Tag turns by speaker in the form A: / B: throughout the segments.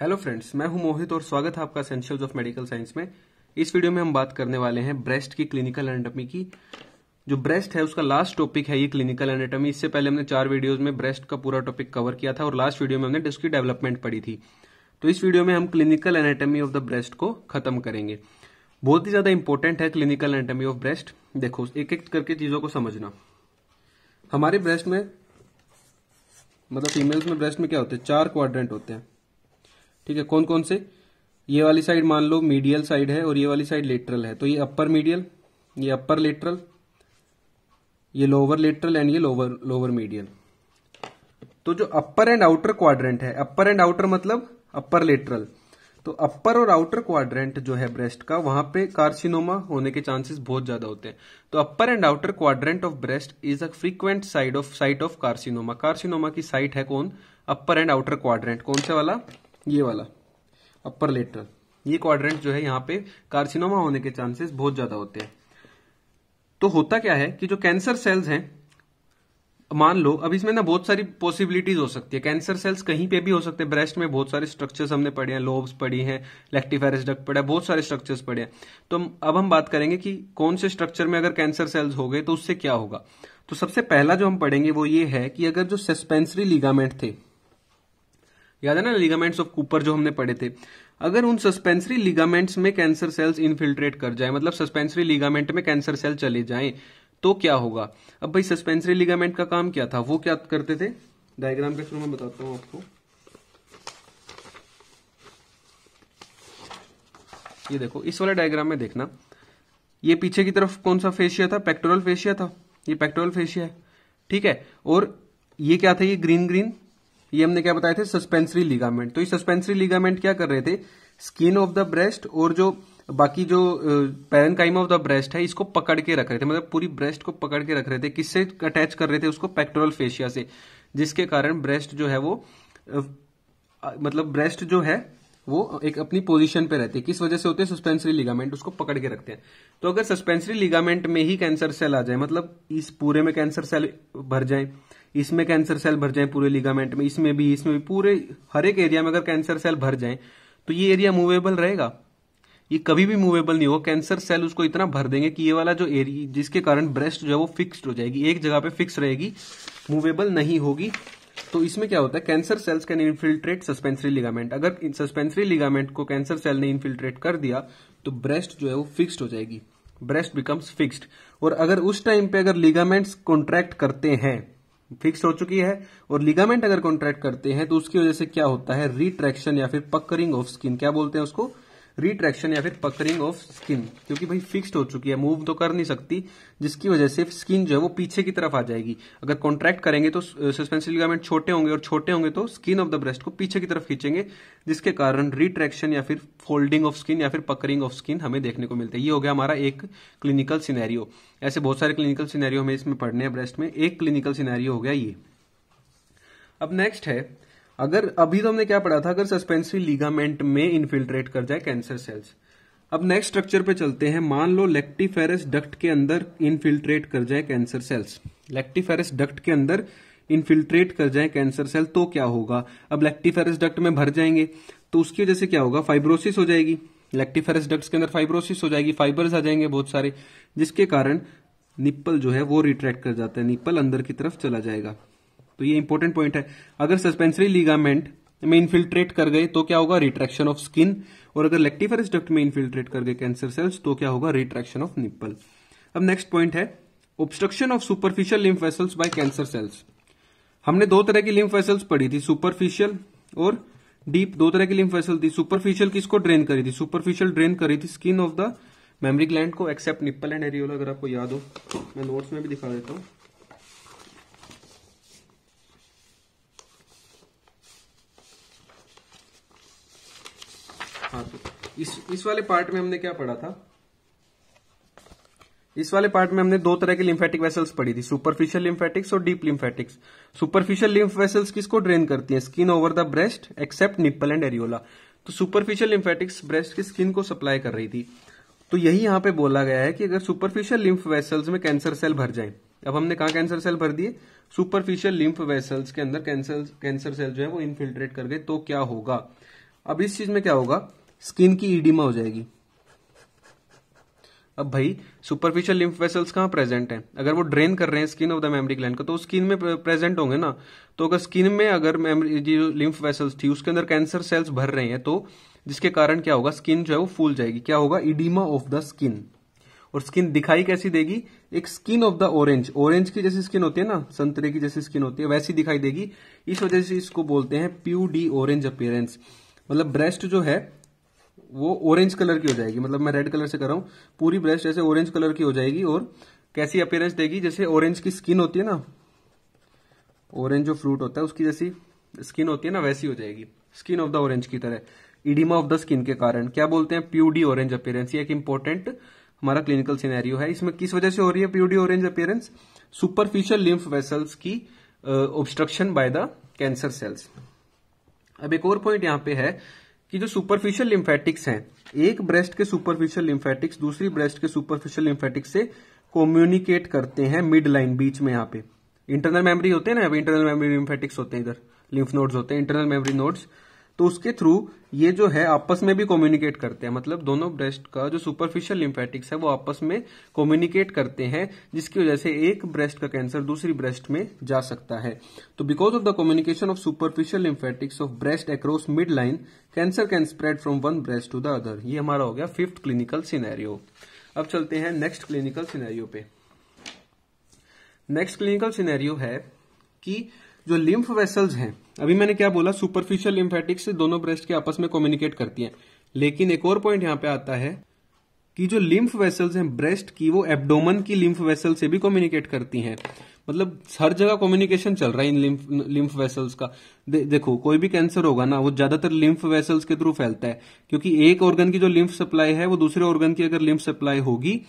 A: hello friends मैं हूं मोहित और स्वागत है आपका एसेंशियल्स ऑफ मेडिकल साइंस में इस वीडियो में हम बात करने वाले हैं ब्रेस्ट की क्लिनिकल एनाटॉमी की जो ब्रेस्ट है उसका लास्ट टॉपिक है ये क्लिनिकल एनाटॉमी इससे पहले हमने चार वीडियोस में ब्रेस्ट का पूरा टॉपिक कवर किया था और लास्ट वीडियो में हमने इसकी डेवलपमेंट पड़ी थी तो इस वीडियो में हम clinical anatomy of the breast को खत्म करेंगे बहुत ही ज्यादा इंपॉर्टेंट है क्लिनिकल एनाटॉमी ऑफ ब्रेस्ट देखो एक एक करके चीजों को समझना हमारे ब्रेस्ट में मतलब फीमेल्स में ब्रेस्ट में क्या होते हैं चार क्वाड्रेंट होते हैं ठीक है कौन कौन से ये वाली साइड मान लो मीडियल साइड है और ये वाली साइड लेटरल है तो ये अपर मीडियल ये अपर लेटरल ये लोअर लेटरल एंड ये लोअर लोअर मीडियल तो जो अपर एंड आउटर क्वाड्रेंट है अपर एंड आउटर मतलब अपर लेटरल तो अपर और आउटर क्वाड्रेंट जो है ब्रेस्ट का वहां पे कार्सिनोमा होने के चांसेस बहुत ज्यादा होते हैं तो upper and outer quadrant of breast is a frequent side of site of carcinoma carcinoma की साइट है कौन अपर एंड आउटर क्वाड्रेंट कौन से वाला ये वाला अपर लेटरल ये क्वाड्रेंट जो है यहाँ पे कार्सिनोमा होने के चांसेस बहुत ज्यादा होते हैं तो होता क्या है कि जो कैंसर सेल्स हैं मान लो अब इसमें ना बहुत सारी पॉसिबिलिटीज हो सकती है कैंसर सेल्स कहीं पे भी हो सकते हैं ब्रेस्ट में बहुत सारे स्ट्रक्चर्स हमने पढ़े हैं लोब्स पड़ी हैं लेक्टिफेरस डक्ट पड़ा है बहुत सारे स्ट्रक्चर्स पड़े हैं तो अब हम बात करेंगे कि कौन से स्ट्रक्चर में अगर कैंसर सेल्स हो गए तो उससे क्या होगा तो सबसे पहला जो हम पढ़ेंगे वो ये है कि अगर जो सस्पेंसरी लिगामेंट थे याद है ना लिगामेंट्स ऑफ कूपर जो हमने पढ़े थे अगर उन सस्पेंसरी लिगामेंट्स में कैंसर सेल्स इन्फिल्ट्रेट कर जाए मतलब सस्पेंसरी लिगामेंट में कैंसर सेल चले जाए तो क्या होगा अब भाई सस्पेंसरी लिगामेंट का काम क्या था वो क्या करते थे डायग्राम के थ्रू मैं बताता हूं आपको ये देखो इस वाले डायग्राम में देखना ये पीछे की तरफ कौन सा फेशिया था पेक्टोरल फेशिया था ये पेक्टोरल फेशिया है ठीक है और ये क्या था ये ग्रीन ग्रीन ये हमने क्या बताए थे सस्पेंसरी लिगामेंट तो ये सस्पेंसरी लिगामेंट क्या कर रहे थे स्किन ऑफ द ब्रेस्ट और जो बाकी जो पेरनकाइम ऑफ द ब्रेस्ट है इसको पकड़ के रख रहे थे मतलब पूरी ब्रेस्ट को पकड़ के रख रहे थे किससे अटैच कर रहे थे उसको पेक्टोरल फेशिया से जिसके कारण ब्रेस्ट जो है वो मतलब ब्रेस्ट जो है वो एक अपनी पोजीशन पे रहती है किस वजह से होते हैं सस्पेंसरी लिगामेंट उसको पकड़ के रखते हैं तो अगर सस्पेंसरी लिगामेंट में ही कैंसर सेल आ जाए मतलब इस पूरे में कैंसर सेल भर जाए इसमें कैंसर सेल भर जाए पूरे लिगामेंट में इसमें भी इसमें भी पूरे हर एक एरिया में अगर कैंसर सेल भर जाए तो ये एरिया मूवेबल रहेगा ये कभी भी मूवेबल नहीं होगा कैंसर सेल उसको इतना भर देंगे कि ये वाला जो एरिया जिसके कारण ब्रेस्ट जो है वो फिक्स्ड हो जाएगी एक जगह पे फिक्स रहेगी मूवेबल नहीं होगी तो इसमें क्या होता है cancer cells can infiltrate suspensory ligament अगर सस्पेंसरी लिगामेंट को कैंसर सेल ने इन्फिल्ट्रेट कर दिया तो ब्रेस्ट जो है वो फिक्सड हो जाएगी ब्रेस्ट बिकम्स फिक्स्ड और अगर उस टाइम पे अगर लिगामेंट्स कॉन्ट्रैक्ट करते हैं फिक्स हो चुकी है और लिगामेंट अगर कॉन्ट्रैक्ट करते हैं तो उसकी वजह से क्या होता है रिट्रैक्शन या फिर पक्करिंग ऑफ स्किन क्या बोलते हैं उसको रिट्रैक्शन या फिर पकरिंग ऑफ स्किन क्योंकि भाई फिक्स्ड हो चुकी है मूव तो कर नहीं सकती जिसकी वजह से स्किन जो है वो पीछे की तरफ आ जाएगी अगर कॉन्ट्रैक्ट करेंगे तो सस्पेंसिव लिगामेंट छोटे होंगे और छोटे होंगे तो स्किन ऑफ द ब्रेस्ट को पीछे की तरफ खींचेंगे जिसके कारण रिट्रैक्शन या फिर फोल्डिंग ऑफ स्किन या फिर पकरिंग ऑफ स्किन हमें देखने को मिलता है ये हो गया हमारा एक क्लिनिकल सिनेरियो ऐसे बहुत सारे क्लिनिकल सिनेरियो हमें इसमें पढ़ने हैं ब्रेस्ट में एक क्लिनिकल सिनेरियो हो गया ये अब नेक्स्ट है अगर अभी तो हमने क्या पढ़ा था अगर सस्पेंसरी लीगामेंट में इन्फिल्ट्रेट कर जाए कैंसर सेल्स अब नेक्स्ट स्ट्रक्चर पे चलते हैं मान लो लेक्टिफेरस डक्ट के अंदर इन्फिल्ट्रेट कर जाए कैंसर सेल्स लेक्टिफेरस डक्ट के अंदर इन्फिल्ट्रेट कर जाए कैंसर सेल तो क्या होगा अब लेक्टिफेरस डक्ट में भर जाएंगे तो उसकी वजह से क्या होगा फाइब्रोसिस हो जाएगी लेक्टिफेरस डक्ट के अंदर फाइब्रोसिस हो जाएगी फाइबर्स आ जाएंगे बहुत सारे जिसके कारण निप्पल जो है वो रिट्रैक्ट कर जाता है निप्पल अंदर की तरफ चला जाएगा तो ये इंपॉर्टेंट पॉइंट है अगर सस्पेंसरी लिगामेंट में इन्फिल्ट्रेट कर गए तो क्या होगा रिट्रैक्शन ऑफ स्किन और अगर लेक्टिफेरस डक्ट में इन्फिल्ट्रेट कर गए कैंसर सेल्स तो क्या होगा रिट्रैक्शन ऑफ निप्पल अब नेक्स्ट पॉइंट है obstruction of superficial lymph vessels by cancer cells हमने दो तरह की लिम्फ वेसल्स पढ़ी थी सुपरफिशियल और डीप दो तरह की लिम्फ वेसल थी सुपरफिशियल किसको ड्रेन करी थी सुपरफिशियल ड्रेन करी थी skin of the mammary gland को एक्सेप्ट निप्पल एंड एरियोला अगर आपको याद हो मैं नोट्स में भी दिखा देता हूं हाँ तो इस इस वाले पार्ट में हमने क्या पढ़ा था इस वाले पार्ट में हमने दो तरह की लिम्फेटिक वेसल्स पढ़ी थी सुपरफिशियल लिम्फेटिक्स और deep lymphatics superficial lymph vessels किसको ड्रेन करती हैं skin over the breast except nipple and areola तो सुपरफिशियल लिम्फेटिक्स ब्रेस्ट की स्किन को सप्लाई कर रही थी तो यही यहां पे बोला गया है कि अगर सुपरफिशियल लिम्फ वेसल्स में कैंसर सेल भर जाए अब हमने कहा कैंसर सेल भर दिए सुपरफिशियल लिम्फ वेसल्स के अंदर कैंसर कैंसर सेल जो है वो इनफिल्ट्रेट कर गए तो क्या होगा अब इस चीज में क्या होगा स्किन की ईडीमा हो जाएगी अब भाई सुपरफिशियल लिम्फ वेसल्स कहाँ प्रेजेंट हैं अगर वो ड्रेन कर रहे हैं skin of the mammary gland को तो स्किन में प्रेजेंट होंगे ना तो अगर स्किन में अगर मेमरी जो लिम्फ वेसल्स थी उसके अंदर कैंसर सेल्स भर रहे हैं तो जिसके कारण क्या होगा स्किन जो है वो फूल जाएगी क्या होगा इडीमा ऑफ द स्किन और स्किन दिखाई कैसी देगी एक skin of the orange orange की जैसी स्किन होती है ना संतरे की जैसी स्किन होती है वैसी दिखाई देगी इस वजह से इसको बोलते हैं प्यू डी ऑरेंज अपियरेंस मतलब ब्रेस्ट जो है वो ऑरेंज कलर की हो जाएगी मतलब मैं रेड कलर से कर रहा हूँ पूरी ब्रेस्ट ऐसे ऑरेंज कलर की हो जाएगी और कैसी अपेयरेंस देगी जैसे ऑरेंज की स्किन होती है ना ऑरेंज जो फ्रूट होता है उसकी जैसी स्किन होती है ना वैसी हो जाएगी स्किन ऑफ द ऑरेंज की तरह इडिमा ऑफ द स्किन के कारण क्या बोलते हैं प्यूडी ऑरेंज अपेयरेंस ये एक इंपॉर्टेंट हमारा क्लिनिकल सिनेरियो है इसमें किस वजह से हो रही है peau d'orange appearance superficial lymph vessels की obstruction by the cancer cells अब एक और पॉइंट यहां पे है कि जो सुपरफिशियल लिम्फेटिक्स हैं एक ब्रेस्ट के सुपरफिशियल लिम्फेटिक्स दूसरी ब्रेस्ट के सुपरफिशियल लिम्फेटिक्स से कम्युनिकेट करते हैं मिड लाइन बीच में यहाँ पे इंटरनल मेमोरी होते हैं ना इंटरनल मेमोरी लिम्फेटिक्स होते हैं इधर लिम्फ नोड्स होते हैं इंटरनल मेमोरी नोड्स तो उसके थ्रू ये जो है आपस में भी कम्युनिकेट करते हैं मतलब दोनों ब्रेस्ट का जो सुपरफिशियल लिम्फेटिक्स है वो आपस में कम्युनिकेट करते हैं जिसकी वजह से एक ब्रेस्ट का कैंसर दूसरी ब्रेस्ट में जा सकता है तो because of the communication of superficial lymphatics of breast across mid line cancer can spread from one breast to the other ये हमारा हो गया फिफ्थ क्लिनिकल सिनेरियो अब चलते हैं नेक्स्ट क्लिनिकल सिनेरियो पे नेक्स्ट क्लिनिकल सिनेरियो है कि जो लिम्फ वेसल्स हैं अभी मैंने क्या बोला सुपरफिशियल लिम्फेटिक से दोनों ब्रेस्ट के आपस में कम्युनिकेट करती हैं लेकिन एक और पॉइंट यहां पे आता है कि जो लिम्फ वेसल्स हैं ब्रेस्ट की वो एब्डोमन की लिम्फ वेसल से भी कम्युनिकेट करती हैं मतलब हर जगह कम्युनिकेशन चल रहा है इन लिम्फ लिम्फ वेसल्स का दे, देखो कोई भी कैंसर होगा ना वो ज्यादातर लिम्फ वेसल्स के थ्रू फैलता है क्योंकि एक ऑर्गन की जो लिम्फ सप्लाई है वो दूसरे ऑर्गन की अगर लिम्फ सप्लाई होगी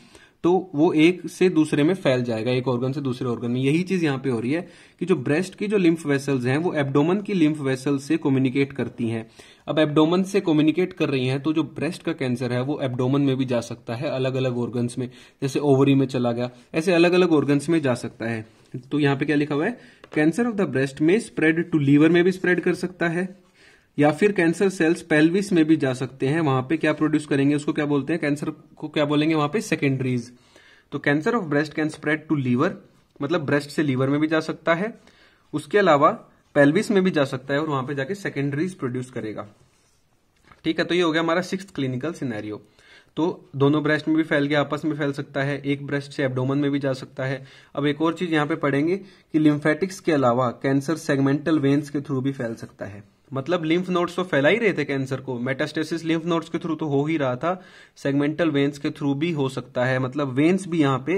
A: तो वो एक से दूसरे में फैल जाएगा एक ऑर्गन से दूसरे ऑर्गन में यही चीज यहां पे हो रही है कि जो ब्रेस्ट की जो लिम्फ वेसल्स हैं वो एब्डोमन की लिम्फ वेसल से कम्युनिकेट करती हैं अब एब्डोमन से कम्युनिकेट कर रही हैं तो जो ब्रेस्ट का कैंसर है वो एब्डोमन में भी जा सकता है अलग अलग ऑर्गन में जैसे ओवरी में चला गया ऐसे अलग अलग ऑर्गन में जा सकता है तो यहां पर क्या लिखा हुआ है कैंसर ऑफ द ब्रेस्ट में स्प्रेड टू लीवर में भी स्प्रेड कर सकता है या फिर कैंसर सेल्स पेल्विस में भी जा सकते हैं वहां पे क्या प्रोड्यूस करेंगे उसको क्या बोलते हैं कैंसर को क्या बोलेंगे वहां पे सेकेंडरीज तो cancer of breast can spread to liver मतलब ब्रेस्ट से लीवर में भी जा सकता है उसके अलावा पेल्विस में भी जा सकता है और वहां पे जाके सेकेंडरीज प्रोड्यूस करेगा ठीक है तो ये हो गया हमारा सिक्स क्लिनिकल सिनेरियो तो दोनों ब्रेस्ट में भी फैल गया आपस में फैल सकता है एक ब्रेस्ट से एब्डोमन में भी जा सकता है अब एक और चीज यहां पे पढ़ेंगे कि लिम्फेटिक्स के अलावा कैंसर सेगमेंटल वेन्स के थ्रू भी फैल सकता है मतलब लिम्फ नोड्स तो फैला ही रहे थे कैंसर को मेटास्टेसिस लिम्फ नोड्स के थ्रू तो हो ही रहा था सेगमेंटल वेन्स के थ्रू भी हो सकता है मतलब वेन्स भी यहाँ पे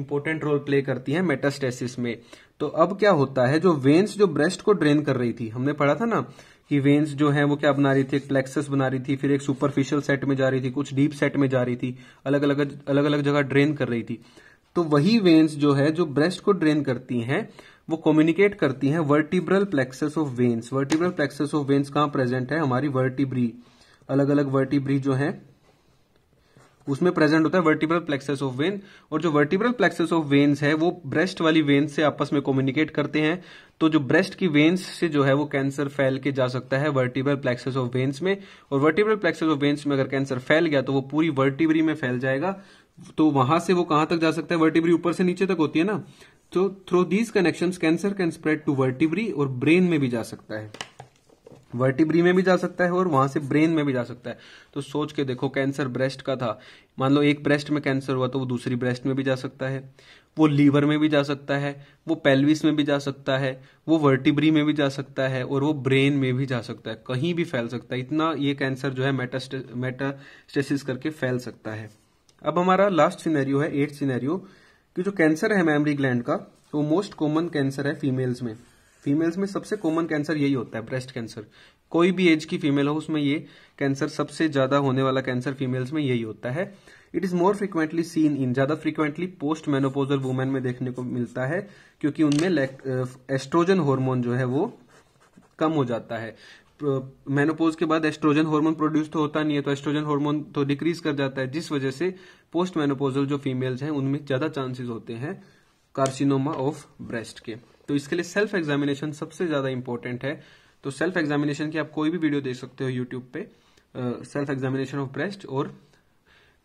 A: इंपॉर्टेंट रोल प्ले करती हैं मेटास्टेसिस में तो अब क्या होता है जो वेन्स जो ब्रेस्ट को ड्रेन कर रही थी हमने पढ़ा था ना कि वेन्स जो है वो क्या बना रही थी एक प्लेक्सस बना रही थी फिर एक सुपरफिशियल सेट में जा रही थी कुछ डीप सेट में जा रही थी अलग अलग अलग अलग जगह ड्रेन कर रही थी तो वही वेन्स जो है जो ब्रेस्ट को ड्रेन करती हैं वो कम्युनिकेट करती हैं vertebral plexuses of veins vertebral plexuses of veins कहां प्रेजेंट है हमारी वर्टिब्री अलग अलग वर्टिब्री जो है उसमें प्रेजेंट होता है वर्टिब्रल प्लेक्सेस ऑफ वेन और जो वर्टिब्रल प्लेक्सेस ऑफ वेन्स है वो ब्रेस्ट वाली वेन्स से आपस में कम्युनिकेट करते हैं तो जो ब्रेस्ट की वेन्स से जो है वो कैंसर फैल के जा सकता है वर्टिब्रल प्लेक्सेस ऑफ वेन्स में और वर्टिब्रल प्लेक्सेस ऑफ वेन्स में अगर कैंसर फैल गया तो वो पूरी वर्टिब्री में फैल जाएगा तो वहां से वो कहां तक जा सकता है वर्टिब्री ऊपर से नीचे तक होती है ना तो through these connection cancer can spread to vertebrae और ब्रेन में भी जा सकता है वर्टिब्री में भी जा सकता है और वहां से ब्रेन में भी जा सकता है तो सोच के देखो कैंसर ब्रेस्ट का था मान लो एक ब्रेस्ट में कैंसर हुआ तो वो दूसरी ब्रेस्ट में भी जा सकता है वो लीवर में भी जा सकता है वो पेल्विस में भी जा सकता है वो वर्टिब्री में भी जा सकता है और वो ब्रेन में भी जा सकता है कहीं भी फैल सकता है इतना ये कैंसर जो है मेटास्टेसिस करके फैल सकता है अब हमारा लास्ट सिनेरियो है एट सिनेरियो कि जो कैंसर है मैमरी ग्लैंड का तो वो मोस्ट कॉमन कैंसर है फीमेल्स में फीमेल्स में सबसे कॉमन कैंसर यही होता है ब्रेस्ट कैंसर कोई भी एज की फीमेल हो उसमें ये कैंसर सबसे ज्यादा होने वाला कैंसर फीमेल्स में यही होता है it is more frequently seen in ज्यादा फ्रीक्वेंटली पोस्ट मेनोपोजल वुमेन में देखने को मिलता है क्योंकि उनमें एस्ट्रोजन हार्मोन जो है वो कम हो जाता है मेनोपोज के बाद एस्ट्रोजन हार्मोन प्रोड्यूस तो होता नहीं है तो एस्ट्रोजन हार्मोन तो डिक्रीज कर जाता है जिस वजह से पोस्ट मेनोपोजल जो फीमेल्स हैं उनमें ज्यादा चांसेस होते हैं कार्सिनोमा ऑफ ब्रेस्ट के तो इसके लिए सेल्फ एग्जामिनेशन सबसे ज्यादा इंपॉर्टेंट है तो सेल्फ एग्जामिनेशन की आप कोई भी वीडियो देख सकते हो यूट्यूब पे सेल्फ एग्जामिनेशन ऑफ ब्रेस्ट और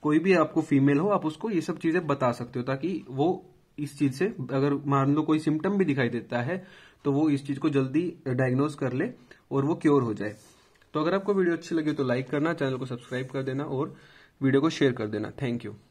A: कोई भी आपको फीमेल हो आप उसको ये सब चीजें बता सकते हो ताकि वो इस चीज से अगर मान लो कोई सिम्टम भी दिखाई देता है तो वो इस चीज को जल्दी डायग्नोज कर ले और वो क्योर हो जाए तो अगर आपको वीडियो अच्छी लगे तो लाइक करना चैनल को सब्सक्राइब कर देना और वीडियो को शेयर कर देना थैंक यू